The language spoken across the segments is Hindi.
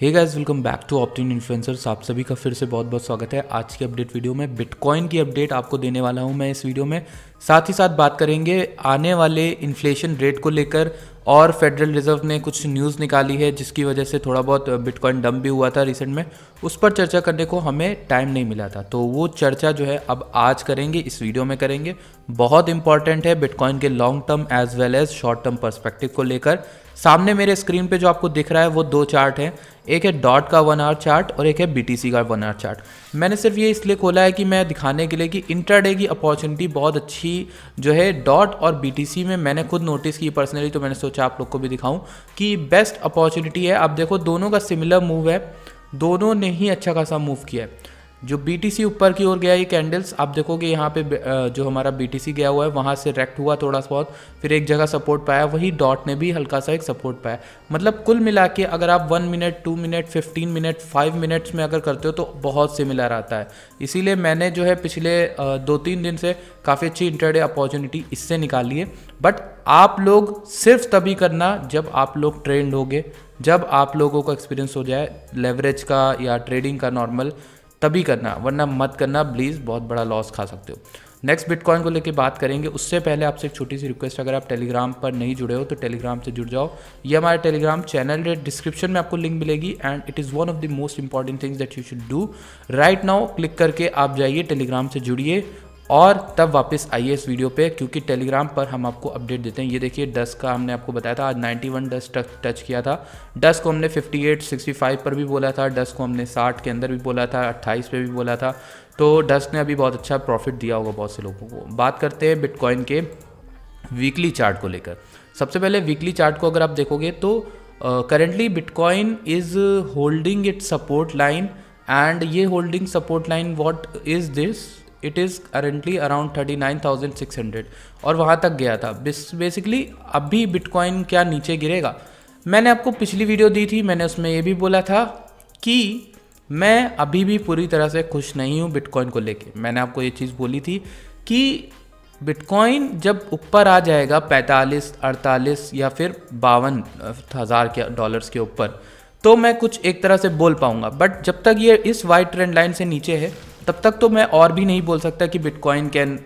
Hey guys welcome back to Optin influencers आप सभी का फिर से बहुत बहुत स्वागत है आज की अपडेट वीडियो में बिटकॉइन की अपडेट आपको देने वाला हूं मैं इस वीडियो में साथ ही साथ बात करेंगे आने वाले इन्फ्लेशन रेट को लेकर और फेडरल रिजर्व ने कुछ न्यूज़ निकाली है जिसकी वजह से थोड़ा बहुत बिटकॉइन डम भी हुआ था रिसेंट में उस पर चर्चा करने को हमें टाइम नहीं मिला था तो वो चर्चा जो है अब आज करेंगे इस वीडियो में करेंगे बहुत इंपॉर्टेंट है बिटकॉइन के long term as well as short term perspective को लेकर सामने मेरे स्क्रीन पे जो आपको दिख रहा है वो दो चार्ट हैं एक है डॉट का वन आवर चार्ट और एक है बी का वन आवर चार्ट मैंने सिर्फ ये इसलिए खोला है कि मैं दिखाने के लिए कि इंटरडे की अपॉर्चुनिटी बहुत अच्छी जो है डॉट और बीटीसी में मैंने खुद नोटिस की पर्सनली तो मैंने सोचा आप लोग को भी दिखाऊं कि बेस्ट अपॉर्चुनिटी है आप देखो दोनों का सिमिलर मूव है दोनों ने ही अच्छा खासा मूव किया है जो बी ऊपर की ओर गया ये कैंडल्स आप देखोगे यहाँ पे जो हमारा बी गया हुआ है वहाँ से रेक्ट हुआ थोड़ा सा बहुत फिर एक जगह सपोर्ट पाया वही डॉट ने भी हल्का सा एक सपोर्ट पाया मतलब कुल मिला के अगर आप one minute two minute fifteen minute five minutes में अगर करते हो तो बहुत सिमिलर आता है इसीलिए मैंने जो है पिछले दो तीन दिन से काफ़ी अच्छी इंटरडे अपॉर्चुनिटी इससे निकाली है बट आप लोग सिर्फ तभी करना जब आप लोग ट्रेंड होगे जब आप लोगों का एक्सपीरियंस हो जाए लेवरेज का या ट्रेडिंग का नॉर्मल तभी करना वरना मत करना प्लीज़ बहुत बड़ा लॉस खा सकते हो नेक्स्ट बिटकॉइन को लेके बात करेंगे उससे पहले आपसे एक छोटी सी रिक्वेस्ट अगर आप टेलीग्राम पर नहीं जुड़े हो तो टेलीग्राम से जुड़ जाओ ये हमारे टेलीग्राम चैनल है डिस्क्रिप्शन में आपको लिंक मिलेगी and it is one of the most important things that you should do right now click करके आप जाइए टेलीग्राम से जुड़िए और तब वापस आइए इस वीडियो पे क्योंकि टेलीग्राम पर हम आपको अपडेट देते हैं ये देखिए डस का हमने आपको बताया था आज 91 डस टच किया था डस को हमने 58 65 पर भी बोला था डस को हमने 60 के अंदर भी बोला था 28 पे भी बोला था तो डस्क ने अभी बहुत अच्छा प्रॉफिट दिया होगा बहुत से लोगों को बात करते हैं बिटकॉइन के वीकली चार्ट को लेकर सबसे पहले वीकली चार्ट को अगर आप देखोगे तो currently bitcoin is holding it support line and ये holding support line what is this it is currently around thirty nine thousand six hundred और वहाँ तक गया था बेसिकली अभी बिटकॉइन क्या नीचे गिरेगा मैंने आपको पिछली वीडियो दी थी मैंने उसमें ये भी बोला था कि मैं अभी भी पूरी तरह से खुश नहीं हूँ बिटकॉइन को लेके मैंने आपको ये चीज़ बोली थी कि बिटकॉइन जब ऊपर आ जाएगा पैंतालीस अड़तालीस या फिर बावन हज़ार के डॉलर्स के ऊपर तो मैं कुछ एक तरह से बोल पाऊँगा बट जब तक ये इस वाइट ट्रेंड लाइन से नीचे है तब तक तो मैं और भी नहीं बोल सकता कि bitcoin can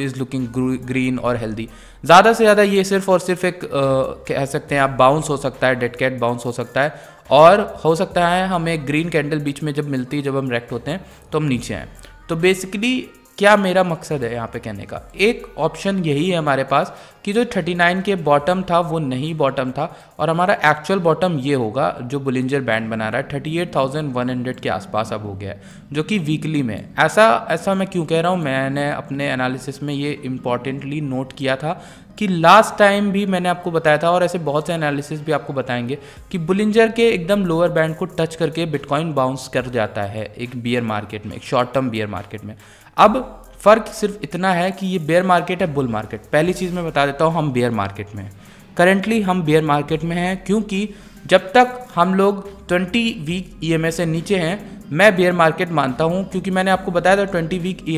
is looking green और हेल्दी ज़्यादा से ज़्यादा ये सिर्फ और सिर्फ एक uh, कह सकते हैं आप बाउंस हो सकता है डेड कैट बाउंस हो सकता है और हो सकता है हमें ग्रीन कैंडल बीच में जब मिलती है जब हम रेक्ट होते हैं तो हम नीचे आएँ तो बेसिकली क्या मेरा मकसद है यहाँ पे कहने का एक ऑप्शन यही है हमारे पास कि जो 39 के बॉटम था वो नहीं बॉटम था और हमारा एक्चुअल बॉटम ये होगा जो बुलिंजर बैंड बना रहा है 38,100 के आसपास अब हो गया है जो कि वीकली में ऐसा ऐसा मैं क्यों कह रहा हूँ मैंने अपने एनालिसिस में ये इम्पॉर्टेंटली नोट किया था कि लास्ट टाइम भी मैंने आपको बताया था और ऐसे बहुत से एनालिसिस भी आपको बताएंगे कि बुलिंजर के एकदम लोअर बैंड को टच करके बिटकॉइन बाउंस कर जाता है एक बियर मार्केट में एक शॉर्ट टर्म बियर मार्केट में अब फ़र्क सिर्फ इतना है कि ये बेयर मार्केट है बुल मार्केट पहली चीज़ मैं बता देता हूँ हम बेयर मार्केट में हैं करेंटली हम बेयर मार्केट में हैं क्योंकि जब तक हम लोग 20 वीक ई से नीचे हैं मैं बेयर मार्केट मानता हूँ क्योंकि मैंने आपको बताया था ट्वेंटी वीक ई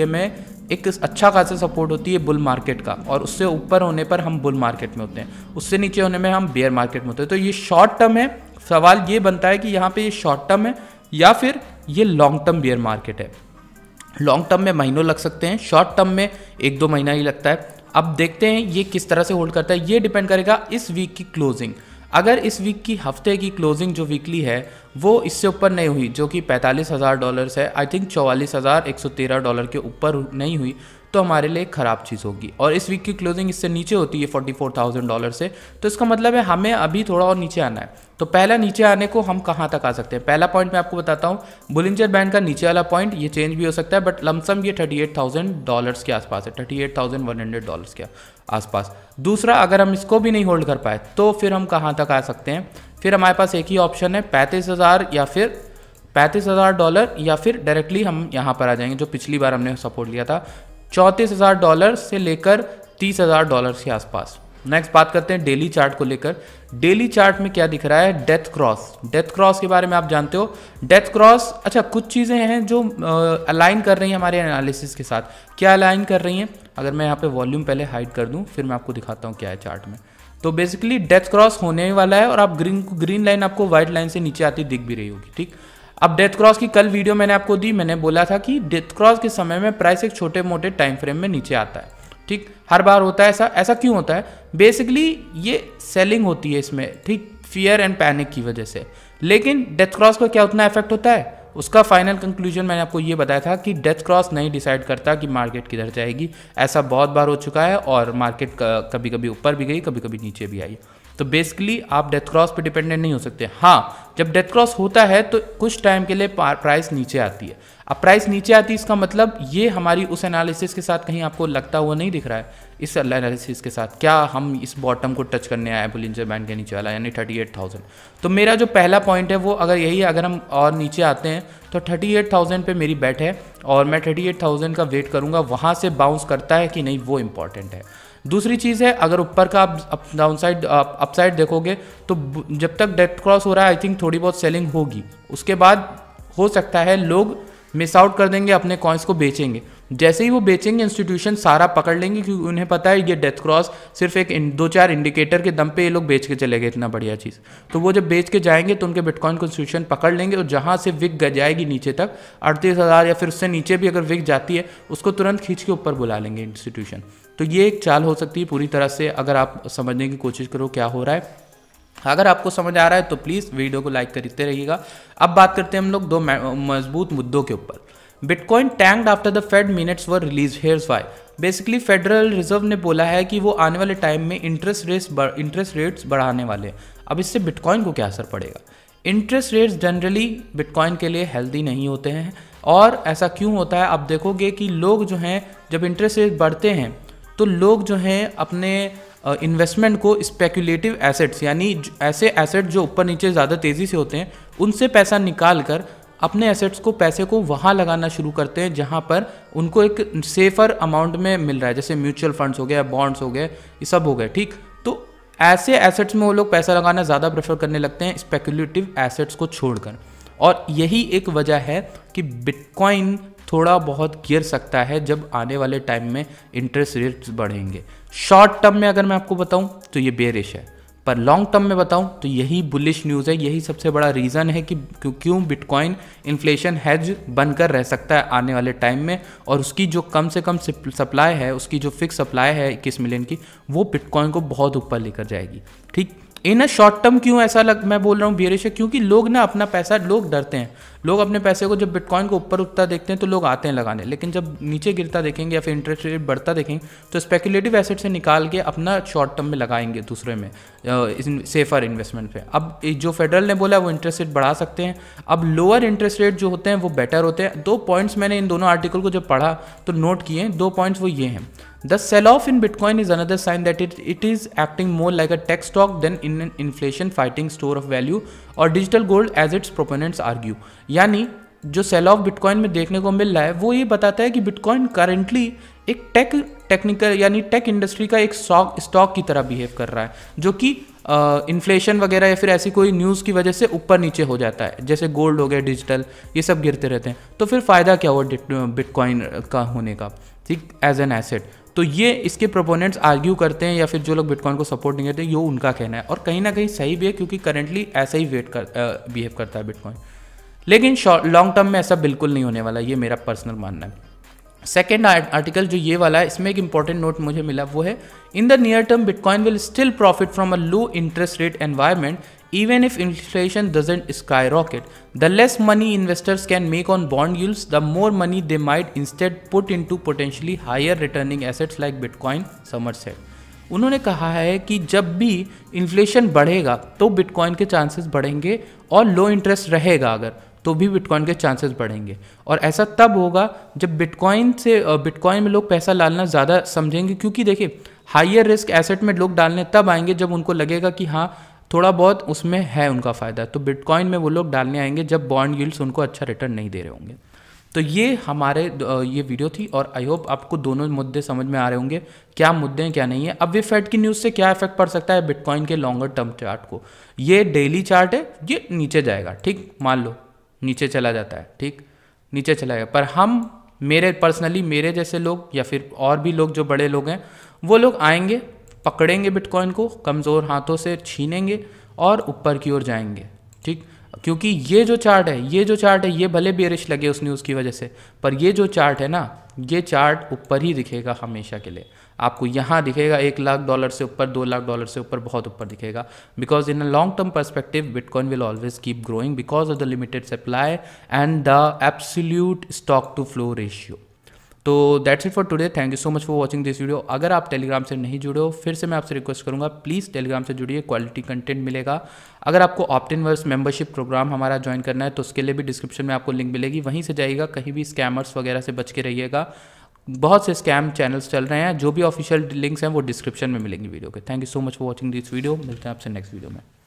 एक अच्छा खासा सपोर्ट होती है बुल मार्केट का और उससे ऊपर होने पर हम बुल मार्केट में होते हैं उससे नीचे होने में हम बेयर मार्केट में होते हैं तो ये शॉर्ट टर्म है सवाल ये बनता है कि यहाँ पे ये शॉर्ट टर्म है या फिर ये लॉन्ग टर्म बेयर मार्केट है लॉन्ग टर्म में महीनों लग सकते हैं शॉर्ट टर्म में एक दो महीना ही लगता है अब देखते हैं ये किस तरह से होल्ड करता है ये डिपेंड करेगा इस वीक की क्लोजिंग अगर इस वीक की हफ्ते की क्लोजिंग जो वीकली है वो इससे ऊपर नहीं हुई जो कि पैंतालीस हज़ार डॉलर्स है आई थिंक चौवालीस हज़ार एक सौ तेरह डॉलर के ऊपर नहीं हुई तो हमारे लिए ख़राब चीज़ होगी और इस वीक की क्लोजिंग इससे नीचे होती है फोर्टी फोर थाउजेंड डॉलर से तो इसका मतलब है हमें अभी थोड़ा और नीचे आना है तो पहला नीचे आने को हम कहाँ तक आ सकते हैं पहला पॉइंट मैं आपको बताता हूँ बुलिंजर बैंड का नीचे वाला पॉइंट ये चेंज भी हो सकता है बट लमसम ये थर्टी एट थाउजेंड डॉलर्स के आसपास है thirty eight thousand one hundred dollars के आसपास दूसरा अगर हम इसको भी नहीं होल्ड कर पाए तो फिर हम कहाँ तक आ सकते हैं फिर हमारे पास एक ही ऑप्शन है पैंतीस हज़ार या फिर पैंतीस हज़ार डॉलर या फिर डायरेक्टली हम यहाँ पर आ जाएंगे जो पिछली बार हमने सपोर्ट लिया था चौंतीस हज़ार डॉलर से लेकर तीस हज़ार डॉलर के आसपास नेक्स्ट बात करते हैं डेली चार्ट को लेकर डेली चार्ट में क्या दिख रहा है डेथ क्रॉस डेथ क्रॉस के बारे में आप जानते हो डेथ क्रॉस अच्छा कुछ चीज़ें हैं जो अलाइन कर रही हैं हमारे एनालिसिस के साथ क्या अलाइन कर रही हैं अगर मैं यहाँ पे वॉल्यूम पहले हाइड कर दूँ फिर मैं आपको दिखाता हूँ क्या है चार्ट में तो बेसिकली डेथ क्रॉस होने वाला है और आप ग्रीन ग्रीन लाइन आपको व्हाइट लाइन से नीचे आती दिख भी रही होगी ठीक अब डेथ क्रॉस की कल वीडियो मैंने आपको दी मैंने बोला था कि डेथ क्रॉस के समय में प्राइस एक छोटे मोटे टाइम फ्रेम में नीचे आता है ठीक हर बार होता है ऐसा ऐसा क्यों होता है बेसिकली ये सेलिंग होती है इसमें ठीक फियर एंड पैनिक की वजह से लेकिन डेथ क्रॉस का क्या उतना इफेक्ट होता है उसका फाइनल कंक्लूजन मैंने आपको ये बताया था कि डेथ क्रॉस नहीं डिसाइड करता कि मार्केट किधर जाएगी ऐसा बहुत बार हो चुका है और मार्केट कभी कभी ऊपर भी गई कभी कभी नीचे भी आई तो बेसिकली आप डेथ क्रॉस पे डिपेंडेंट नहीं हो सकते हाँ जब डेथ क्रॉस होता है तो कुछ टाइम के लिए प्राइस नीचे आती है अब प्राइस नीचे आती है इसका मतलब ये हमारी उस एनालिसिस के साथ कहीं आपको लगता हुआ नहीं दिख रहा है इस एनालिसिस के साथ क्या हम इस बॉटम को टच करने आए बुलिंजर बैंड के नीचे वाला यानी थर्टी एट थाउजेंड तो मेरा जो पहला पॉइंट है वो अगर यही अगर हम और नीचे आते हैं तो थर्टी एट थाउजेंड पर मेरी बैट है और मैं थर्टी एट थाउजेंड का वेट करूँगा वहाँ से बाउंस करता है कि नहीं वो इंपॉर्टेंट है दूसरी चीज़ है अगर ऊपर का आप डाउन साइड अपसाइड देखोगे तो जब तक डेट क्रॉस हो रहा है आई थिंक थोड़ी बहुत सेलिंग होगी उसके बाद हो सकता है लोग मिस आउट कर देंगे अपने कॉइन्स को बेचेंगे जैसे ही वो बेचेंगे इंस्टीट्यूशन सारा पकड़ लेंगे क्योंकि उन्हें पता है ये डेथ क्रॉस सिर्फ एक दो चार इंडिकेटर के दम पे ये लोग बेच के चले गए इतना बढ़िया चीज़ तो वो जब बेच के जाएंगे तो उनके बिटकॉइन को इंस्टीट्यूशन पकड़ लेंगे और जहाँ से विक जाएगी नीचे तक अड़तीस हज़ार या फिर उससे नीचे भी अगर विक जाती है उसको तुरंत खींच के ऊपर बुला लेंगे इंस्टीट्यूशन तो ये एक चाल हो सकती है पूरी तरह से अगर आप समझने की कोशिश करो क्या हो रहा है अगर आपको समझ आ रहा है तो प्लीज़ वीडियो को लाइक करते रहिएगा अब बात करते हैं हम लोग दो मजबूत मुद्दों के ऊपर bitcoin tanked after the Fed minutes were release here's why basically Federal Reserve ने बोला है कि वो आने वाले टाइम में इंटरेस्ट रेट्स इंटरेस्ट रेट्स बढ़ाने वाले हैं अब इससे बिटकॉइन को क्या असर पड़ेगा इंटरेस्ट रेट्स जनरली बिटकॉइन के लिए हेल्दी नहीं होते हैं और ऐसा क्यों होता है आप देखोगे कि लोग जो हैं जब इंटरेस्ट रेट बढ़ते हैं तो लोग जो हैं अपने इन्वेस्टमेंट को स्पेकुलेटिव एसेट्स यानी ऐसे एसेट जो ऊपर नीचे ज़्यादा तेज़ी से होते हैं उनसे पैसा निकाल कर अपने एसेट्स को पैसे को वहाँ लगाना शुरू करते हैं जहाँ पर उनको एक सेफर अमाउंट में मिल रहा है जैसे म्यूचुअल फंड्स हो गया बॉन्ड्स हो गए ये सब हो गए ठीक तो ऐसे एसेट्स में वो लोग पैसा लगाना ज़्यादा प्रेफर करने लगते हैं स्पेकुलेटिव एसेट्स को छोड़कर और यही एक वजह है कि बिटकॉइन थोड़ा बहुत गिर सकता है जब आने वाले टाइम में इंटरेस्ट रेट्स बढ़ेंगे शॉर्ट टर्म में अगर मैं आपको बताऊं तो ये बेरिश है पर लॉन्ग टर्म में बताऊं तो यही बुलिश न्यूज़ है यही सबसे बड़ा रीज़न है कि क्यों बिटकॉइन इन्फ्लेशन हैज बनकर रह सकता है आने वाले टाइम में और उसकी जो कम से कम सप्लाई है उसकी जो फिक्स सप्लाई है इक्कीस मिलियन की वो बिटकॉइन को बहुत ऊपर लेकर जाएगी ठीक इन अ शॉर्ट टर्म क्यों ऐसा लग मैं बोल रहा हूँ बियरिश है क्योंकि लोग ना अपना पैसा लोग डरते हैं लोग अपने पैसे को जब बिटकॉइन को ऊपर उठता देखते हैं तो लोग आते हैं लगाने लेकिन जब नीचे गिरता देखेंगे या फिर इंटरेस्ट रेट बढ़ता देखेंगे तो स्पेकुलेटिव एसेट से निकाल के अपना शॉर्ट टर्म में लगाएंगे दूसरे में सेफर इन्वेस्टमेंट पे अब जो फेडरल ने बोला वो इंटरेस्ट रेट बढ़ा सकते हैं अब लोअर इंटरेस्ट रेट जो होते हैं वो बेटर होते हैं दो पॉइंट्स मैंने इन दोनों आर्टिकल को जब पढ़ा तो नोट किए दो पॉइंट्स वो ये हैं the sell off in bitcoin is another sign that it it is acting more like a tech stock than in an fighting store of value और digital gold as its proponents argue यानी जो सेल ऑफ बिटकॉइन में देखने को मिल रहा है वो ये बताता है कि बिटकॉइन करेंटली एक टेक टेक्निकल यानी टेक इंडस्ट्री का एक स्टॉक स्टॉक की तरह बिहेव कर रहा है जो कि इन्फ्लेशन वगैरह या फिर ऐसी कोई न्यूज़ की वजह से ऊपर नीचे हो जाता है जैसे गोल्ड हो गया डिजिटल ये सब गिरते रहते हैं तो फिर फ़ायदा क्या हुआ बिटकॉइन का होने का ठीक एज एन एसेट तो ये इसके प्रोपोनेंट्स आर्ग्यू करते हैं या फिर जो लोग बिटकॉइन को सपोर्ट नहीं करते ये उनका कहना है और कहीं ना कहीं सही भी है क्योंकि करेंटली ऐसा ही वेट कर बिहेव करता है बिटकॉइन लेकिन लॉन्ग टर्म में ऐसा बिल्कुल नहीं होने वाला ये मेरा पर्सनल मानना है सेकेंड आर्टिकल जो ये वाला है इसमें एक इंपॉर्टेंट नोट मुझे मिला वो है in the near term bitcoin will still profit from a low interest rate environment even if inflation doesn't skyrocket. The less money investors can make on bond yields, the more money they might instead put into potentially higher returning assets like Bitcoin, Somerset. उन्होंने कहा है कि जब भी इन्फ्लेशन बढ़ेगा तो बिटकॉइन के चांसेस बढ़ेंगे और लो इंटरेस्ट रहेगा अगर तो भी बिटकॉइन के चांसेस बढ़ेंगे और ऐसा तब होगा जब बिटकॉइन से बिटकॉइन में लोग पैसा डालना ज़्यादा समझेंगे क्योंकि देखिए हाइयर रिस्क एसेट में लोग डालने तब आएंगे जब उनको लगेगा कि हाँ थोड़ा बहुत उसमें है उनका फ़ायदा तो बिटकॉइन में वो लोग डालने आएंगे जब बॉन्ड यील्ड्स उनको अच्छा रिटर्न नहीं दे रहे होंगे तो ये हमारे ये वीडियो थी और आई होप आपको दोनों मुद्दे समझ में आ रहे होंगे क्या मुद्दे हैं क्या नहीं है अब ये फेड की न्यूज़ से क्या इफेक्ट पड़ सकता है बिटकॉइन के लॉन्गर टर्म चार्ट को ये डेली चार्ट है ये नीचे जाएगा ठीक मान लो नीचे चला जाता है ठीक नीचे चला जाएगा पर हम मेरे पर्सनली मेरे जैसे लोग या फिर और भी लोग जो बड़े लोग हैं वो लोग आएंगे पकड़ेंगे बिटकॉइन को कमज़ोर हाथों से छीनेंगे और ऊपर की ओर जाएंगे ठीक क्योंकि ये जो चार्ट है ये जो चार्ट है ये भले बेरिश लगे उस न्यूज़ की वजह से पर ये जो चार्ट है ना ये चार्ट ऊपर ही दिखेगा हमेशा के लिए आपको यहाँ दिखेगा एक लाख डॉलर से ऊपर दो लाख डॉलर से ऊपर बहुत ऊपर दिखेगा because in a long term perspective bitcoin will always keep growing because of the limited supply and the absolute stock to flow ratio तो that's it for today thank you so much for watching this video अगर आप टेलीग्राम से नहीं जुड़े हो फिर से मैं आपसे रिक्वेस्ट करूँगा प्लीज़ टेलीग्राम से जुड़िए क्वालिटी कंटेंट मिलेगा अगर आपको ऑप्टिन वर्स मेंबरशिप प्रोग्राम हमारा ज्वाइन करना है तो उसके लिए भी डिस्क्रिप्शन में आपको लिंक मिलेगी वहीं से जाइएगा कहीं भी स्कैमर्स वगैरह से बच के रहिएगा बहुत से स्कैम चैनल्स चल रहे हैं जो भी ऑफिशियल लिंक्स हैं वो डिस्क्रिप्शन में मिलेंगी वीडियो के thank you so much for watching this video मिलते हैं आपसे नेक्स्ट वीडियो में